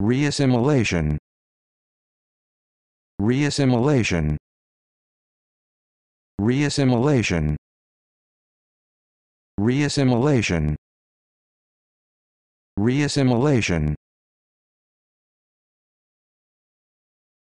Reassimilation Reassimilation Reassimilation Reassimilation Reassimilation